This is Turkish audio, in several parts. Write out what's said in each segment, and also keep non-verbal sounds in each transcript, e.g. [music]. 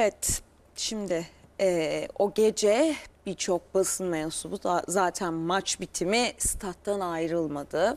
Evet şimdi e, o gece birçok basın mensubu da zaten maç bitimi stat'tan ayrılmadı.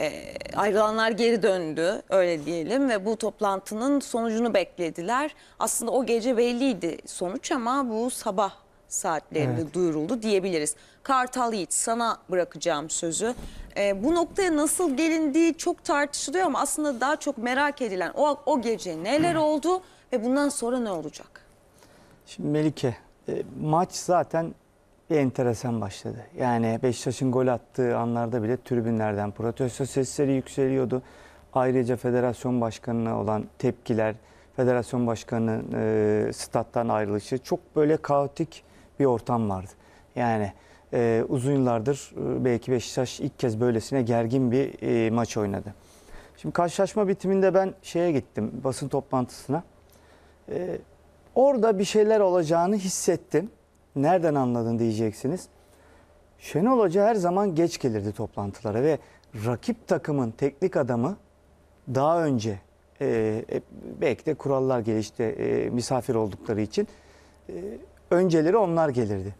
E, ayrılanlar geri döndü öyle diyelim ve bu toplantının sonucunu beklediler. Aslında o gece belliydi sonuç ama bu sabah saatlerinde evet. duyuruldu diyebiliriz. Kartal Yiğit sana bırakacağım sözü. E, bu noktaya nasıl gelindiği çok tartışılıyor ama aslında daha çok merak edilen o, o gece neler [clears throat] oldu... Ve bundan sonra ne olacak? Şimdi Melike, e, maç zaten bir enteresan başladı. Yani Beşiktaş'ın gol attığı anlarda bile tribünlerden protesto sesleri yükseliyordu. Ayrıca federasyon başkanına olan tepkiler, federasyon başkanının e, stat'tan ayrılışı çok böyle kaotik bir ortam vardı. Yani e, uzun yıllardır e, belki Beşiktaş ilk kez böylesine gergin bir e, maç oynadı. Şimdi karşılaşma bitiminde ben şeye gittim basın toplantısına. Ee, orada bir şeyler olacağını hissettim. Nereden anladın diyeceksiniz. Şenol Hoca her zaman geç gelirdi toplantılara ve rakip takımın teknik adamı daha önce e, e, belki de kurallar gelişti e, misafir oldukları için e, önceleri onlar gelirdi.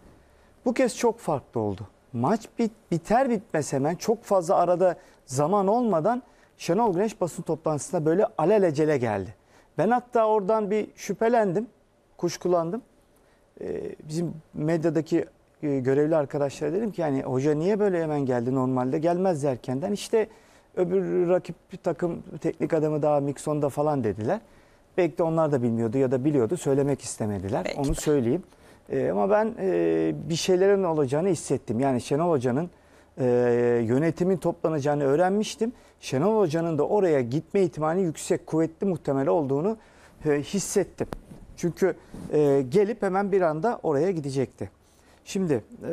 Bu kez çok farklı oldu. Maç bit, biter bitmez hemen çok fazla arada zaman olmadan Şenol Güneş basın toplantısına böyle alelacele geldi. Ben hatta oradan bir şüphelendim, kuşkulandım. Ee, bizim medyadaki e, görevli arkadaşlara dedim ki yani hoca niye böyle hemen geldi normalde gelmez erkenden. İşte öbür rakip takım teknik adamı daha Mikson'da falan dediler. Belki de onlar da bilmiyordu ya da biliyordu söylemek istemediler. Belki Onu de. söyleyeyim. Ee, ama ben e, bir şeylerin olacağını hissettim. Yani Şenol Hoca'nın e, yönetimin toplanacağını öğrenmiştim. Şenol Hoca'nın da oraya gitme ihtimali yüksek, kuvvetli muhtemel olduğunu e, hissettim. Çünkü e, gelip hemen bir anda oraya gidecekti. Şimdi e,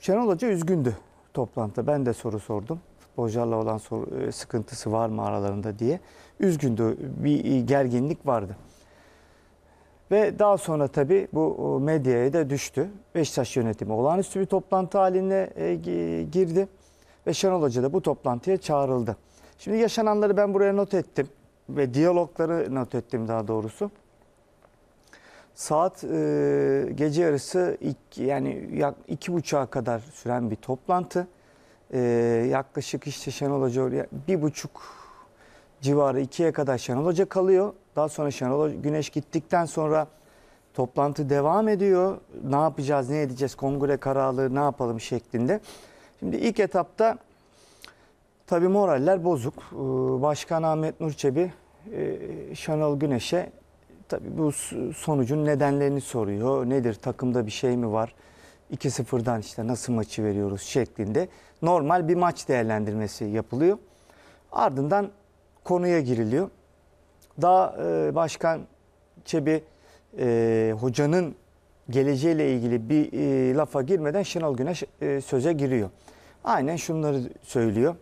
Şenol Hoca üzgündü toplantıda. Ben de soru sordum. Futbolcularla olan soru, e, sıkıntısı var mı aralarında diye. Üzgündü. Bir gerginlik vardı. Ve daha sonra tabii bu e, medyaya da düştü. Beşiktaş yönetimi olağanüstü bir toplantı haline e, girdi. Ve Şenol Hoca da bu toplantıya çağrıldı. Şimdi yaşananları ben buraya not ettim. Ve diyalogları not ettim daha doğrusu. Saat e, gece yarısı iki, yani yak, iki buçuğa kadar süren bir toplantı. E, yaklaşık işte Şenol Hoca oraya bir buçuk civarı 2'ye kadar Şenol Hoca kalıyor. Daha sonra Şenol Güneş gittikten sonra toplantı devam ediyor. Ne yapacağız, ne edeceğiz, kongre kararı ne yapalım şeklinde. Şimdi ilk etapta tabi moraller bozuk. Ee, Başkan Ahmet Nurçebi e, Şenol Güneş'e tabi bu sonucun nedenlerini soruyor. Nedir, takımda bir şey mi var? 2-0'dan işte nasıl maçı veriyoruz şeklinde normal bir maç değerlendirmesi yapılıyor. Ardından konuya giriliyor. Daha e, Başkan Çebi e, hocanın geleceğiyle ilgili bir e, lafa girmeden Şenol Güneş e, söze giriyor. Aynen şunları söylüyor.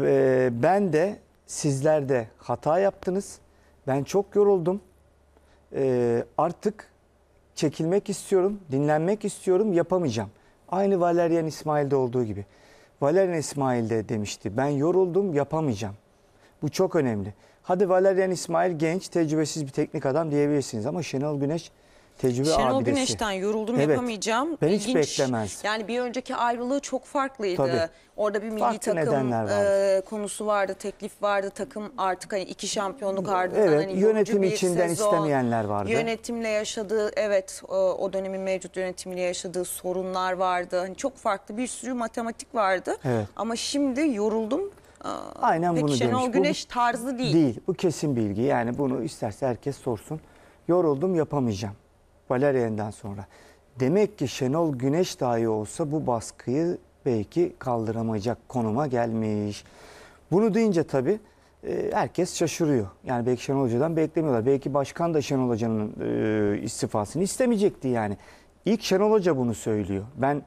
E, ben de sizler de hata yaptınız. Ben çok yoruldum. E, artık çekilmek istiyorum, dinlenmek istiyorum, yapamayacağım. Aynı Valerian İsmail'de olduğu gibi. Valerian İsmail de demişti ben yoruldum yapamayacağım. Bu çok önemli. Hadi Valerian İsmail genç, tecrübesiz bir teknik adam diyebilirsiniz ama Şenol Güneş tecrübe Şenol abidesi. Güneş'ten yoruldum evet. yapamayacağım. Ben hiç beklemez. Yani bir önceki ayrılığı çok farklıydı. Tabii. Orada bir milli Farklı takım E, konusu vardı, teklif vardı. Takım artık hani iki şampiyonluk ardından evet, hani yönetim içinden sezon, istemeyenler vardı. Yönetimle yaşadığı evet o dönemin mevcut yönetimle yaşadığı sorunlar vardı. Hani çok farklı bir sürü matematik vardı. Evet. Ama şimdi yoruldum. Aynen Peki bunu Şenol demiş. Güneş bu, tarzı değil. Değil. Bu kesin bilgi. Yani bunu isterse herkes sorsun. Yoruldum yapamayacağım. Valerian'dan sonra. Demek ki Şenol Güneş dahi olsa bu baskıyı belki kaldıramayacak konuma gelmiş. Bunu deyince tabii e, herkes şaşırıyor. Yani belki Şenol Hoca'dan beklemiyorlar. Belki başkan da Şenol Hoca'nın e, istifasını istemeyecekti yani. İlk Şenol Hoca bunu söylüyor. Ben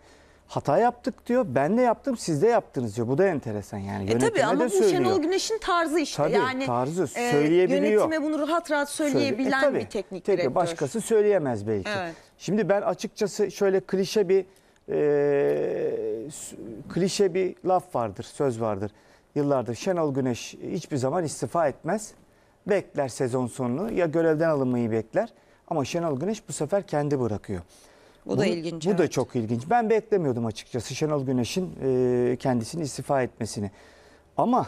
hata yaptık diyor. Ben de yaptım siz de yaptınız diyor. Bu da enteresan yani. E tabii ama de bu söylüyor. Şenol Güneş'in tarzı işte. Tabii yani, tarzı e, söyleyebiliyor. yönetime bunu rahat rahat e, söyleyebilen e, tabii, bir teknik tabii, direktör. Başkası söyleyemez belki. Evet. Şimdi ben açıkçası şöyle klişe bir e, klişe bir laf vardır, söz vardır. Yıllardır Şenol Güneş hiçbir zaman istifa etmez. Bekler sezon sonunu ya görevden alınmayı bekler. Ama Şenol Güneş bu sefer kendi bırakıyor. Bu, bu da ilginç. Bu evet. da çok ilginç. Ben beklemiyordum açıkçası Şenol Güneş'in e, kendisini istifa etmesini. Ama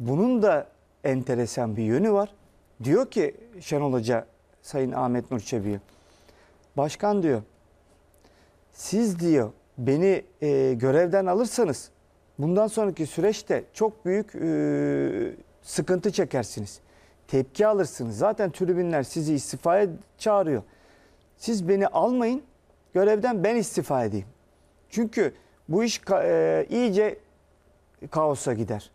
bunun da enteresan bir yönü var. Diyor ki Şenol Hoca Sayın Ahmet Nur Çebi'ye. Başkan diyor siz diyor beni e, görevden alırsanız bundan sonraki süreçte çok büyük e, sıkıntı çekersiniz. Tepki alırsınız. Zaten tribünler sizi istifaya çağırıyor. Siz beni almayın görevden ben istifa edeyim. Çünkü bu iş e, iyice kaosa gider.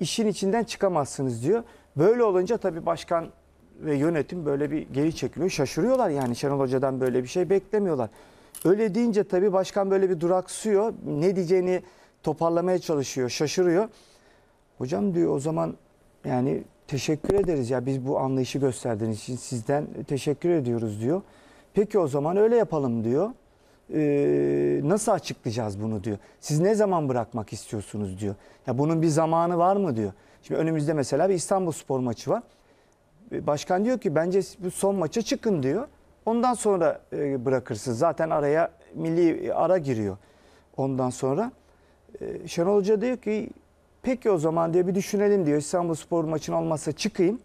İşin içinden çıkamazsınız diyor. Böyle olunca tabii başkan ve yönetim böyle bir geri çekiliyor. Şaşırıyorlar yani Şenol Hoca'dan böyle bir şey beklemiyorlar. Öyle deyince tabii başkan böyle bir duraksıyor. Ne diyeceğini toparlamaya çalışıyor, şaşırıyor. Hocam diyor o zaman yani teşekkür ederiz ya biz bu anlayışı gösterdiğiniz için sizden teşekkür ediyoruz diyor. Peki o zaman öyle yapalım diyor. Ee, nasıl açıklayacağız bunu diyor. Siz ne zaman bırakmak istiyorsunuz diyor. Ya bunun bir zamanı var mı diyor. Şimdi önümüzde mesela bir İstanbul Spor maçı var. Ee, başkan diyor ki bence bu son maça çıkın diyor. Ondan sonra e, bırakırsın. Zaten araya milli ara giriyor. Ondan sonra e, Şenol Hoca diyor ki peki o zaman diye bir düşünelim diyor. İstanbul Spor maçın olmazsa çıkayım.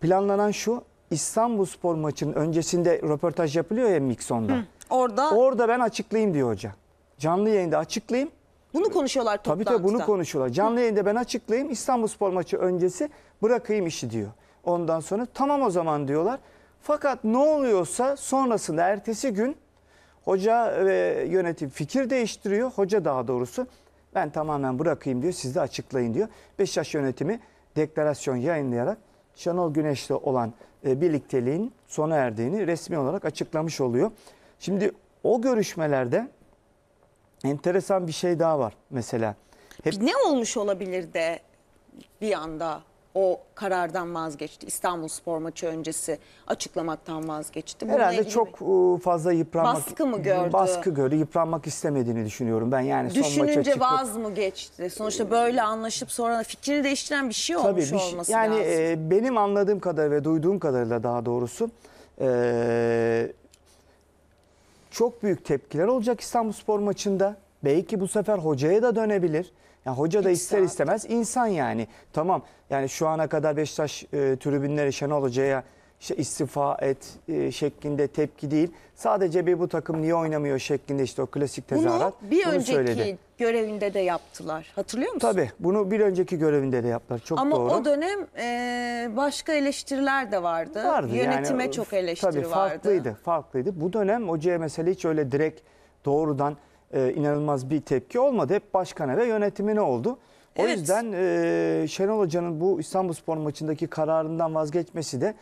Planlanan şu İstanbul Spor maçının öncesinde röportaj yapılıyor ya Mikson'da. Hı, orada. Orada ben açıklayayım diyor hoca. Canlı yayında açıklayayım. Bunu konuşuyorlar toplantıda. Tabii tabii bunu konuşuyorlar. Canlı yayında ben açıklayayım. İstanbul Spor maçı öncesi bırakayım işi diyor. Ondan sonra tamam o zaman diyorlar. Fakat ne oluyorsa sonrasında ertesi gün hoca ve yönetim fikir değiştiriyor. Hoca daha doğrusu ben tamamen bırakayım diyor. Siz de açıklayın diyor. Beşiktaş yönetimi deklarasyon yayınlayarak Şenol Güneş'le olan e, birlikteliğin sona erdiğini resmi olarak açıklamış oluyor. Şimdi o görüşmelerde enteresan bir şey daha var mesela. Hep... Ne olmuş olabilir de bir anda o karardan vazgeçti. İstanbul Spor maçı öncesi açıklamaktan vazgeçti. Bununla Herhalde çok e, fazla yıpranmak... Baskı mı gördü? Baskı gördü. Yıpranmak istemediğini düşünüyorum ben. Yani son maça Düşününce çıkıp... vaz mı geçti? Sonuçta böyle anlaşıp sonra fikrini değiştiren bir şey olmuş bir şey- olması yani lazım. Yani e, benim anladığım kadar ve duyduğum kadarıyla daha doğrusu e, çok büyük tepkiler olacak İstanbul Spor maçında. Belki bu sefer hocaya da dönebilir. Yani hoca da ister istemez insan yani. Tamam yani şu ana kadar Beşiktaş e, tribünleri Şenol Hoca'ya işte istifa et e, şeklinde tepki değil. Sadece bir bu takım niye oynamıyor şeklinde işte o klasik tezahürat Bunu tezarat. bir bunu önceki söyledi. görevinde de yaptılar. Hatırlıyor musun? Tabii bunu bir önceki görevinde de yaptılar. Çok Ama doğru. o dönem e, başka eleştiriler de vardı. yani. Yönetime çok eleştiri tabii, vardı. farklıydı, farklıydı. Bu dönem hocaya mesela hiç öyle direkt doğrudan e, inanılmaz bir tepki olmadı. Hep başkana ve yönetimine oldu. O evet. yüzden e, Şenol Hoca'nın bu İstanbul Spor maçındaki kararından vazgeçmesi de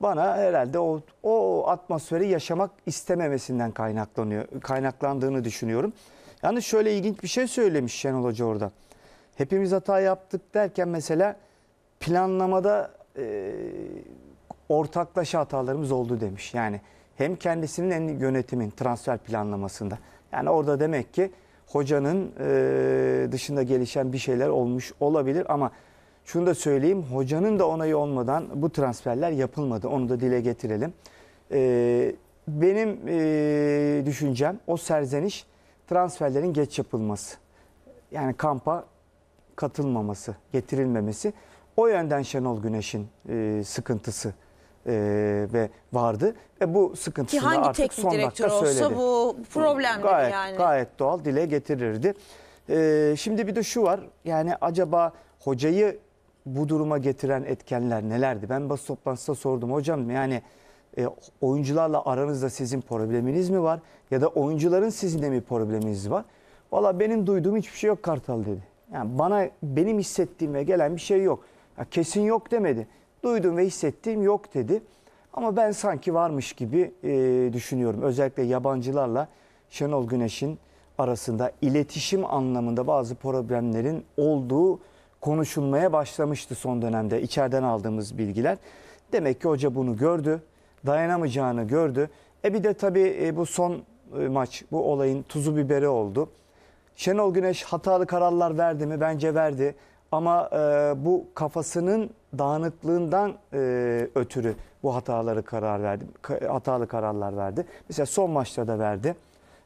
bana herhalde o, o atmosferi yaşamak istememesinden kaynaklanıyor, kaynaklandığını düşünüyorum. Yani şöyle ilginç bir şey söylemiş Şenol Hoca orada. Hepimiz hata yaptık derken mesela planlamada e, ortaklaşa hatalarımız oldu demiş. Yani hem kendisinin hem yönetimin transfer planlamasında. Yani orada demek ki hocanın e, dışında gelişen bir şeyler olmuş olabilir ama şunu da söyleyeyim hocanın da onayı olmadan bu transferler yapılmadı. Onu da dile getirelim. E, benim e, düşüncem o serzeniş transferlerin geç yapılması. Yani kampa katılmaması, getirilmemesi. O yönden Şenol Güneş'in e, sıkıntısı e, ve vardı ve bu sıkıntısını hangi artık teknik son dakika olsa söyledi. bu problemdir gayet, yani. Gayet doğal dile getirirdi. E, şimdi bir de şu var yani acaba hocayı bu duruma getiren etkenler nelerdi? Ben basın toplantısında sordum hocam yani e, oyuncularla aranızda sizin probleminiz mi var ya da oyuncuların sizinle mi probleminiz var? Valla benim duyduğum hiçbir şey yok Kartal dedi. Yani bana benim hissettiğim ve gelen bir şey yok. Ya kesin yok demedi duydum ve hissettiğim yok dedi. Ama ben sanki varmış gibi e, düşünüyorum. Özellikle yabancılarla Şenol Güneş'in arasında iletişim anlamında bazı problemlerin olduğu konuşulmaya başlamıştı son dönemde içeriden aldığımız bilgiler. Demek ki hoca bunu gördü, dayanamayacağını gördü. E bir de tabii e, bu son e, maç bu olayın tuzu biberi oldu. Şenol Güneş hatalı kararlar verdi mi? Bence verdi. Ama e, bu kafasının dağınıklığından e, ötürü bu hataları karar verdi. Ka hatalı kararlar verdi. Mesela son maçta da verdi.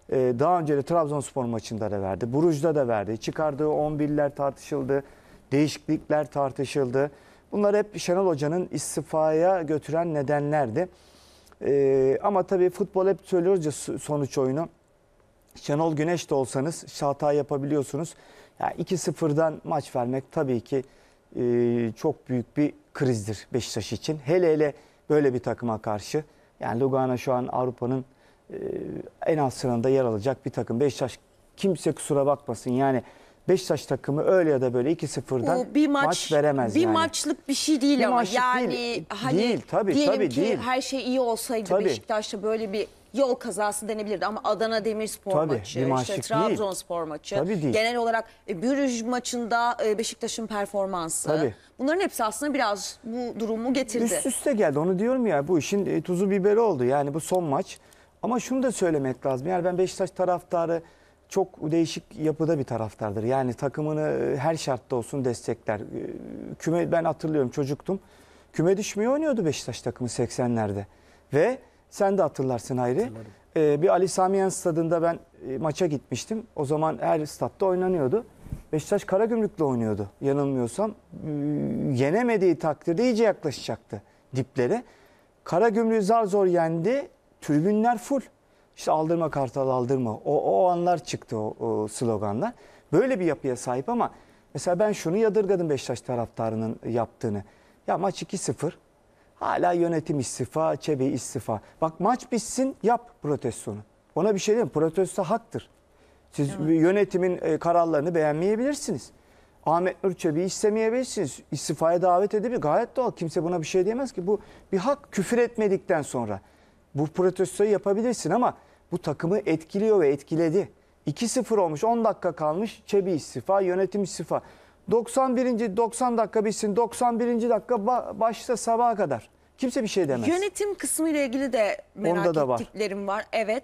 E, daha önce de Trabzonspor maçında da verdi. Buruj'da da verdi. Çıkardığı 11'ler tartışıldı. Değişiklikler tartışıldı. Bunlar hep Şenol Hoca'nın istifaya götüren nedenlerdi. E, ama tabii futbol hep söylüyoruz ya sonuç oyunu. Şenol Güneş de olsanız şata yapabiliyorsunuz. Yani 2-0'dan maç vermek tabii ki e, çok büyük bir krizdir Beşiktaş için. Hele hele böyle bir takıma karşı. Yani Lugano şu an Avrupa'nın e, en alt sırasında yer alacak bir takım. Beşiktaş kimse kusura bakmasın yani Beşiktaş takımı öyle ya da böyle 2-0'dan bir maç, maç veremez bir yani. maçlık bir şey değil bir ama yani değil, hani değil, tabii, diyelim tabii, ki değil. her şey iyi olsaydı tabii. Beşiktaş'ta böyle bir yol kazası denebilirdi ama Adana Demirspor maçı, işte Trabzonspor maçı, Tabii değil. genel olarak e, Brüj maçında e, Beşiktaş'ın performansı. Tabii. Bunların hepsi aslında biraz bu durumu getirdi. Üst üste geldi onu diyorum ya bu işin e, tuzu biberi oldu yani bu son maç. Ama şunu da söylemek lazım yani ben Beşiktaş taraftarı çok değişik yapıda bir taraftardır. Yani takımını e, her şartta olsun destekler. E, küme ben hatırlıyorum çocuktum. Küme düşmeye oynuyordu Beşiktaş takımı 80'lerde. Ve sen de hatırlarsın Hayri. Ee, bir Ali Samiyen stadında ben e, maça gitmiştim. O zaman her stadda oynanıyordu. Beşiktaş Karagümrük'le oynuyordu yanılmıyorsam. E, yenemediği takdirde iyice yaklaşacaktı diplere. Karagümrük'ü zar zor yendi. Tribünler full. İşte aldırma kartal aldırma. O, o anlar çıktı o, o sloganlar. Böyle bir yapıya sahip ama mesela ben şunu yadırgadım Beşiktaş taraftarının yaptığını. Ya maç 2-0 Hala yönetim istifa, Çebi istifa. Bak maç bitsin yap protestonu. Ona bir şey diyeyim protesto haktır. Siz evet. yönetimin e, kararlarını beğenmeyebilirsiniz. Ahmet Nur Çebi'yi istemeyebilirsiniz. İstifaya davet edebilir. Gayet doğal. Kimse buna bir şey diyemez ki. Bu bir hak. Küfür etmedikten sonra bu protestoyu yapabilirsin ama bu takımı etkiliyor ve etkiledi. 2-0 olmuş. 10 dakika kalmış. Çebi istifa, yönetim istifa. 91. 90 dakika bitsin. 91. dakika başta sabaha kadar. Kimse bir şey demez. Yönetim kısmı ile ilgili de merak Onda da var. var. Evet.